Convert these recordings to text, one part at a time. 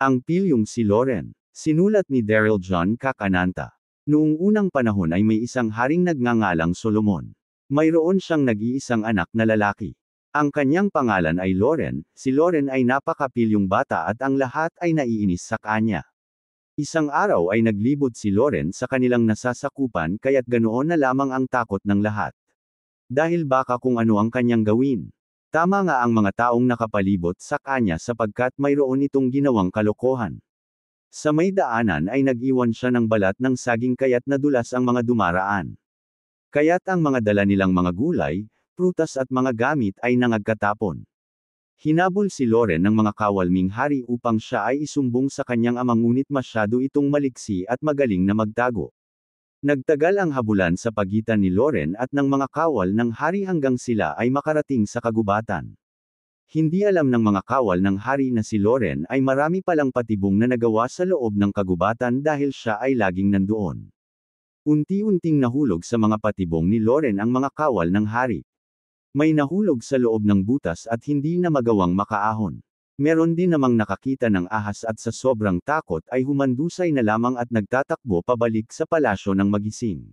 Ang pilyong si Loren, sinulat ni Daryl John Kakananta. Noong unang panahon ay may isang haring nagngangalang Solomon. Mayroon siyang nag-iisang anak na lalaki. Ang kanyang pangalan ay Loren, si Loren ay napakapilyong bata at ang lahat ay naiinis sa kanya. Isang araw ay naglibot si Loren sa kanilang nasasakupan kaya't ganoon na lamang ang takot ng lahat. Dahil baka kung ano ang kanyang gawin. Tama nga ang mga taong nakapalibot sa kanya sapagkat mayroon itong ginawang kalokohan. Sa may daanan ay nag-iwan siya ng balat ng saging kaya't nadulas ang mga dumaraan. Kaya't ang mga dala nilang mga gulay, prutas at mga gamit ay nangagkatapon. Hinabol si Loren ng mga kawalming hari upang siya ay isumbong sa kanyang amang ngunit masyado itong maliksi at magaling na magtago. Nagtagal ang habulan sa pagitan ni Loren at ng mga kawal ng hari hanggang sila ay makarating sa kagubatan. Hindi alam ng mga kawal ng hari na si Loren ay marami palang patibong na nagawa sa loob ng kagubatan dahil siya ay laging nandoon. Unti-unting nahulog sa mga patibong ni Loren ang mga kawal ng hari. May nahulog sa loob ng butas at hindi na magawang makaahon. Meron din namang nakakita ng ahas at sa sobrang takot ay humandusay na lamang at nagtatakbo pabalik sa palasyo ng magising.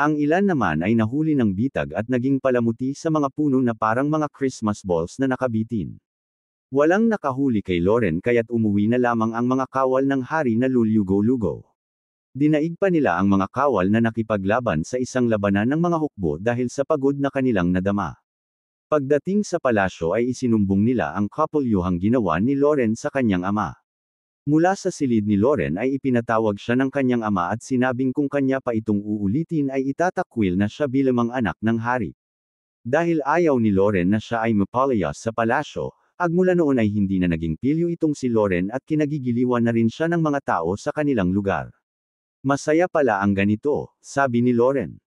Ang ilan naman ay nahuli ng bitag at naging palamuti sa mga puno na parang mga Christmas balls na nakabitin. Walang nakahuli kay Loren kaya't umuwi na lamang ang mga kawal ng hari na lulyugo lugo Dinaig pa nila ang mga kawal na nakipaglaban sa isang labanan ng mga hukbo dahil sa pagod na kanilang nadama. Pagdating sa palasyo ay isinumbong nila ang kapulyuhang ginawa ni Loren sa kanyang ama. Mula sa silid ni Loren ay ipinatawag siya ng kanyang ama at sinabing kung kanya pa itong uulitin ay itatakwil na siya bilang anak ng hari. Dahil ayaw ni Loren na siya ay mapalayas sa palasyo, agmula noon ay hindi na naging pilyo itong si Loren at kinagigiliwan na rin siya ng mga tao sa kanilang lugar. Masaya pala ang ganito, sabi ni Loren.